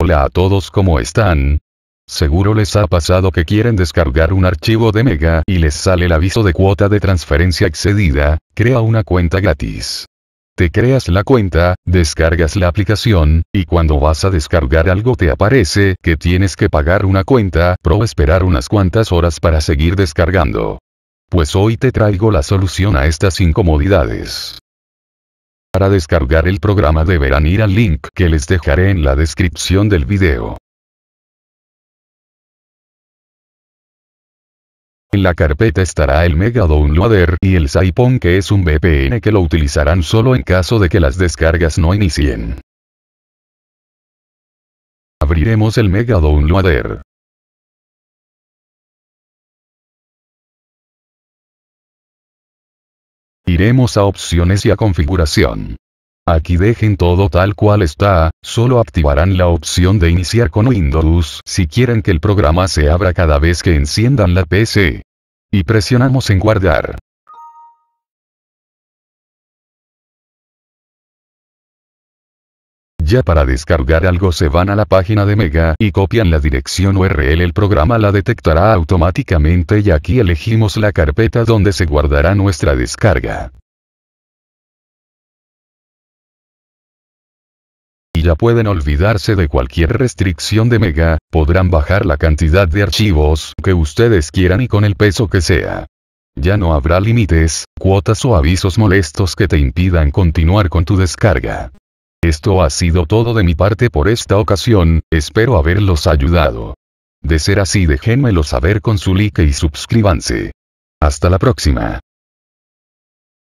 Hola a todos ¿cómo están? Seguro les ha pasado que quieren descargar un archivo de Mega y les sale el aviso de cuota de transferencia excedida, crea una cuenta gratis. Te creas la cuenta, descargas la aplicación, y cuando vas a descargar algo te aparece que tienes que pagar una cuenta pro esperar unas cuantas horas para seguir descargando. Pues hoy te traigo la solución a estas incomodidades. Para descargar el programa deberán ir al link que les dejaré en la descripción del video. En la carpeta estará el Mega Downloader y el Saipon que es un VPN que lo utilizarán solo en caso de que las descargas no inicien. Abriremos el Mega Downloader. Iremos a opciones y a configuración. Aquí dejen todo tal cual está, solo activarán la opción de iniciar con Windows si quieren que el programa se abra cada vez que enciendan la PC. Y presionamos en guardar. Ya para descargar algo se van a la página de Mega y copian la dirección URL. El programa la detectará automáticamente y aquí elegimos la carpeta donde se guardará nuestra descarga. Y ya pueden olvidarse de cualquier restricción de Mega, podrán bajar la cantidad de archivos que ustedes quieran y con el peso que sea. Ya no habrá límites, cuotas o avisos molestos que te impidan continuar con tu descarga. Esto ha sido todo de mi parte por esta ocasión, espero haberlos ayudado. De ser así déjenmelo saber con su like y suscríbanse. Hasta la próxima.